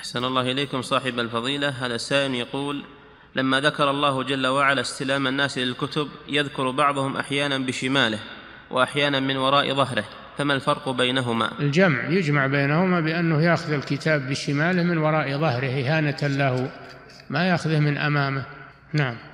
أحسن الله إليكم صاحب الفضيلة هذا السائل يقول لما ذكر الله جل وعلا استلام الناس للكتب يذكر بعضهم أحيانا بشماله وأحيانا من وراء ظهره فما الفرق بينهما الجمع يجمع بينهما بأنه يأخذ الكتاب بشماله من وراء ظهره إهانة له ما يأخذه من أمامه نعم